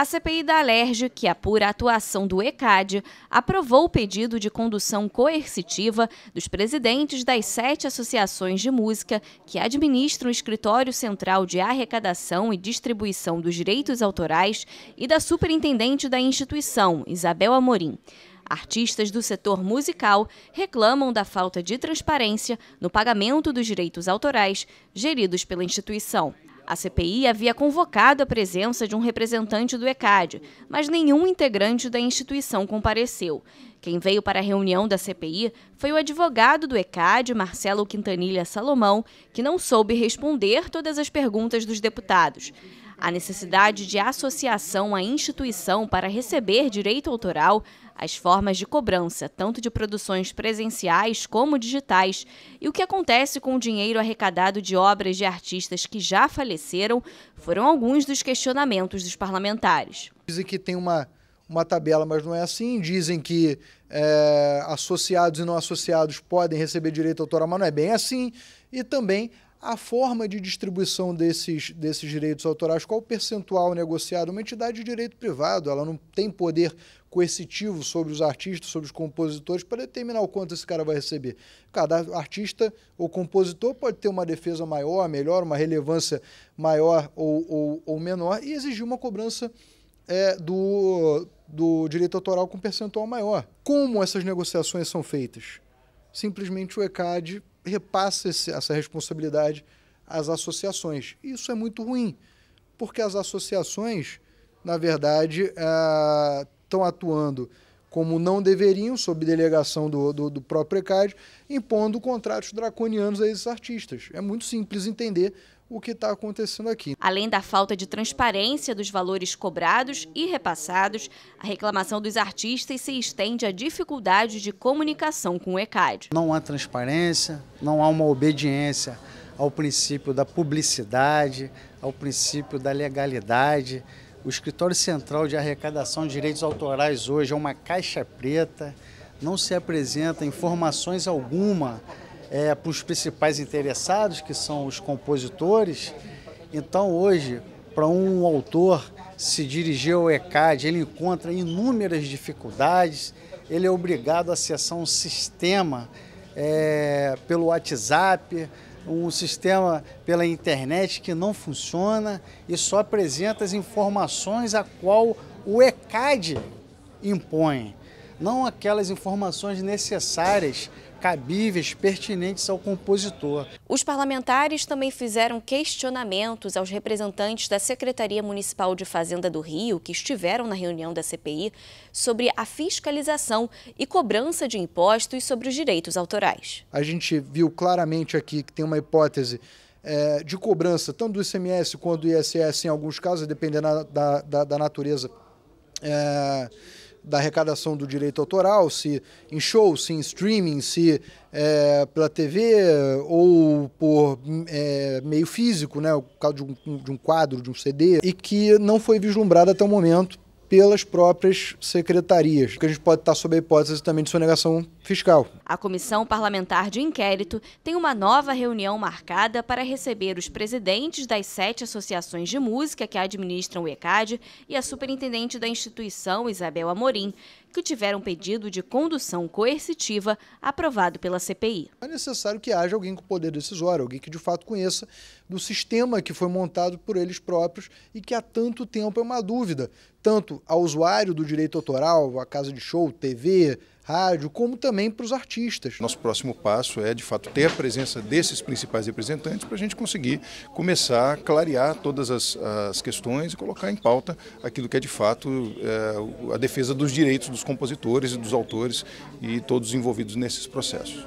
A CPI da Alerge, que apura é a atuação do ECAD, aprovou o pedido de condução coercitiva dos presidentes das sete associações de música que administram o Escritório Central de Arrecadação e Distribuição dos Direitos Autorais e da superintendente da instituição, Isabel Amorim. Artistas do setor musical reclamam da falta de transparência no pagamento dos direitos autorais geridos pela instituição. A CPI havia convocado a presença de um representante do ECAD, mas nenhum integrante da instituição compareceu. Quem veio para a reunião da CPI foi o advogado do ECAD, Marcelo Quintanilha Salomão, que não soube responder todas as perguntas dos deputados a necessidade de associação à instituição para receber direito autoral, as formas de cobrança, tanto de produções presenciais como digitais, e o que acontece com o dinheiro arrecadado de obras de artistas que já faleceram, foram alguns dos questionamentos dos parlamentares. Dizem que tem uma, uma tabela, mas não é assim. Dizem que é, associados e não associados podem receber direito autoral, mas não é bem assim. E também a forma de distribuição desses, desses direitos autorais, qual o percentual negociado? Uma entidade de direito privado, ela não tem poder coercitivo sobre os artistas, sobre os compositores, para determinar o quanto esse cara vai receber. Cada artista ou compositor pode ter uma defesa maior, melhor, uma relevância maior ou, ou, ou menor e exigir uma cobrança é, do, do direito autoral com percentual maior. Como essas negociações são feitas? Simplesmente o ECAD repassa esse, essa responsabilidade às associações. Isso é muito ruim, porque as associações, na verdade, estão é, atuando como não deveriam, sob delegação do, do, do próprio ECAD, impondo contratos draconianos a esses artistas. É muito simples entender o que está acontecendo aqui. Além da falta de transparência dos valores cobrados e repassados, a reclamação dos artistas se estende à dificuldade de comunicação com o ECAD. Não há transparência, não há uma obediência ao princípio da publicidade, ao princípio da legalidade. O Escritório Central de Arrecadação de Direitos Autorais hoje é uma caixa preta, não se apresenta informações alguma é, para os principais interessados, que são os compositores. Então, hoje, para um autor se dirigir ao ECAD, ele encontra inúmeras dificuldades, ele é obrigado a acessar um sistema é, pelo WhatsApp, um sistema pela internet que não funciona e só apresenta as informações a qual o ECAD impõe, não aquelas informações necessárias cabíveis, pertinentes ao compositor. Os parlamentares também fizeram questionamentos aos representantes da Secretaria Municipal de Fazenda do Rio, que estiveram na reunião da CPI, sobre a fiscalização e cobrança de impostos sobre os direitos autorais. A gente viu claramente aqui que tem uma hipótese é, de cobrança, tanto do ICMS quanto do ISS, em alguns casos, dependendo da, da, da natureza. É da arrecadação do direito autoral, se em shows, se em streaming, se é, pela TV ou por é, meio físico, né, o caso de um, de um quadro, de um CD, e que não foi vislumbrada até o momento pelas próprias secretarias, que a gente pode estar sob a hipótese também de sonegação fiscal. A Comissão Parlamentar de Inquérito tem uma nova reunião marcada para receber os presidentes das sete associações de música que administram o ECAD e a superintendente da instituição, Isabel Amorim, que tiveram pedido de condução coercitiva aprovado pela CPI. É necessário que haja alguém com poder decisório, alguém que de fato conheça do sistema que foi montado por eles próprios e que há tanto tempo é uma dúvida, tanto ao usuário do direito autoral, a casa de show, TV, rádio, como também para os artistas. Nosso próximo passo é, de fato, ter a presença desses principais representantes para a gente conseguir começar a clarear todas as, as, questões e colocar em pauta aquilo que é, de fato, é, a defesa dos direitos dos compositores e dos autores e todos envolvidos nesses processos.